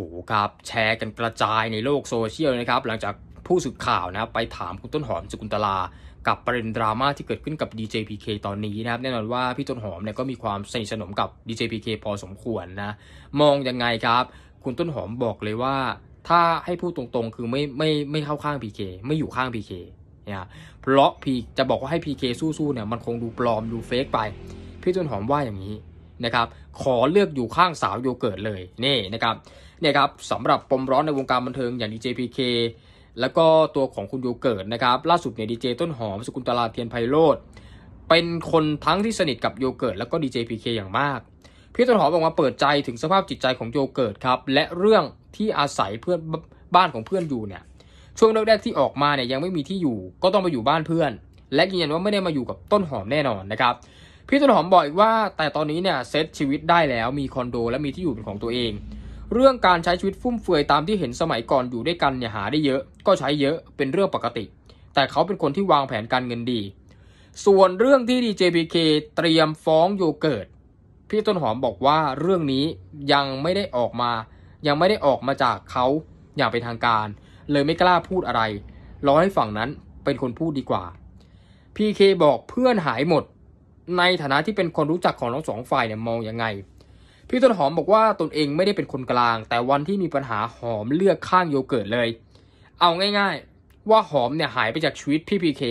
โหครับแชร์กันกระจายในโลกโซเชียลนะครับหลังจากผู้สื่อข่าวนะไปถามคุณต้นหอมสกุลตลา กับประเด็นดราม่าที่เกิดขึ้นกับ DJPK ตอนนี้นะครับแน่นอนว่าพี่ต้นหอมเนี่ยก็มีความสนิทสนมกับ DJPK พอสมควรนะมองยังไงครับ คุณต้นหอมบอกเลยว่า ถ้าให้พูดตรงๆ คือไม่ไม่ไม่เข้าข้าง PK ไม่อยู่ข้าง PK นี่ยเพราะพีจะบอกว่าให้ PK สู้ๆเนี่ยมันคงดูปลอมดูเฟกไปพี่ต้นหอมว่าอย่างนี้นะครับขอเลือกอยู่ข้างสาวโยเกิร์ตเลยนี่นะครับเนี่ยครับสำหรับปมร้อนในวงการบันเทิงอย่างดีเจพีเคแล้วก็ตัวของคุณโยเกิร์ตนะครับล่าสุดเนี่ยดีเจต้นหอมสกุลตลาเทียนไพโรธเป็นคนทั้งที่สนิทกับโยเกิร์ตแล้วก็ดีเจพีเคอย่างมาก พี่ต้นหอมออกมาเปิดใจถึงสภาพจิตใจของโยเกิร์ตครับ และเรื่องที่อาศัยเพื่อนบ้านของเพื่อนอยู่เนี่ยช่วงแรกๆที่ออกมาเนี่ยยังไม่มีที่อยู่ก็ต้องไปอยู่บ้านเพื่อน และยืนยันว่าไม่ได้มาอยู่กับต้นหอมแน่นอนนะครับพี่ต้นหอมบอกอีกว่า แต่ตอนนี้เนี่ยเซตชีวิตได้แล้วมีคอนโดและมีที่อยู่เป็นของตัวเอง เรื่องการใช้ชีวิตฟุ่มเฟือย ตามที่เห็นสมัยก่อนอยู่ด้วยกันเนี่ยหาได้เยอะก็ใช้เยอะเป็นเรื่องปกติ แต่เขาเป็นคนที่วางแผนการเงินดี ส่วนเรื่องที่ดีเจพีเคเตรียมฟ้องโยเกิร์ตพี่ต้นหอมบอกว่าเรื่องนี้ยังไม่ได้ออกมา ยังไม่ได้ออกมาจากเขาอย่างเป็นทางการ เลยไม่กล้าพูดอะไรรอให้ฝั่งนั้นเป็นคนพูดดีกว่าพีเคบอกเพื่อนหายหมดในฐานะที่เป็นคนรู้จักของทั้งสองฝ่ายเนี่ยมองยังไงพี่ต้นหอมบอกว่าตนเองไม่ได้เป็นคนกลาง แต่วันที่มีปัญหาหอมเลือกข้างโยเกิร์ตเลย เอาง่ายๆ ว่าหอมเนี่ยหายไปจากชีวิตพี่พีเค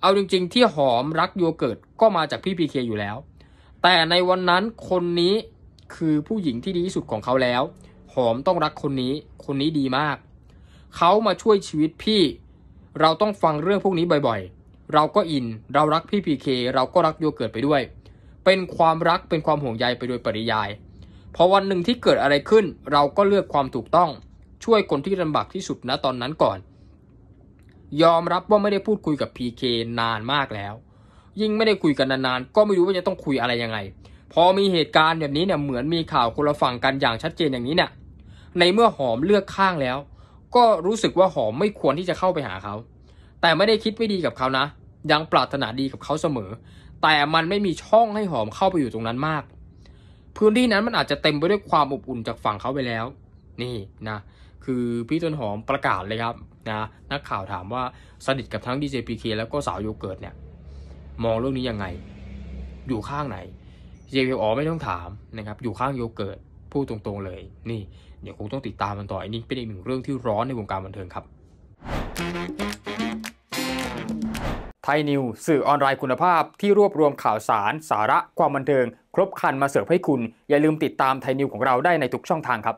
เอาจริงๆที่หอมรักโยเกิร์ตก็มาจากพี่พีเคอยู่แล้ว แต่ในวันนั้นคนนี้คือผู้หญิงที่ดีที่สุดของเขาแล้ว หอมต้องรักคนนี้คนนี้ดีมากเขามาช่วยชีวิตพี่ เราต้องฟังเรื่องพวกนี้บ่อย ๆเราก็อินเรารักพี่พีเคเราก็รักโยเกิร์ตไปด้วย เป็นความรักเป็นความห่วงใยไปโดยปริยาย พอวันหนึ่งที่เกิดอะไรขึ้น เราก็เลือกความถูกต้อง ช่วยคนที่ลำบากที่สุดนะตอนนั้นก่อน ยอมรับว่าไม่ได้พูดคุยกับพีเคนานมากแล้ว ยิ่งไม่ได้คุยกันนานๆ ก็ไม่รู้ว่าจะต้องคุยอะไรยังไง พอมีเหตุการณ์แบบนี้เนี่ยเหมือนมีข่าวคนละฝั่งกันอย่างชัดเจนอย่างนี้เนี่ยในเมื่อหอมเลือกข้างแล้ว ก็รู้สึกว่าหอมไม่ควรที่จะเข้าไปหาเขา แต่ไม่ได้คิดไม่ดีกับเขานะยังปรารถนาดีกับเขาเสมอ แต่มันไม่มีช่องให้หอมเข้าไปอยู่ตรงนั้นมาก พื้นที่นั้นมันอาจจะเต็มไปด้วยความอบอุ่นจากฝั่งเขาไปแล้ว นี่นะ คือพี่ต้นหอมประกาศเลยครับนะ นักข่าวถามว่าสนิทกับทั้งดีเจพีเคแล้วก็สาวโยเกิร์ตเนี่ย มองเรื่องนี้ยังไง อยู่ข้างไหนเจพีอ๋อไม่ต้องถามนะครับ อยู่ข้างโยเกิร์ต พูดตรงๆ เลย นี่ เดี๋ยวคงต้องติดตามมันต่ออันนี้เป็นอีกหนึ่งเรื่องที่ร้อนในวงการบันเทิงครับไทยนิว สื่อออนไลน์คุณภาพที่รวบรวมข่าวสาร สาระความบันเทิง ครบครันมาเสิร์ฟให้คุณ อย่าลืมติดตามไทยนิวของเราได้ในทุกช่องทางครับ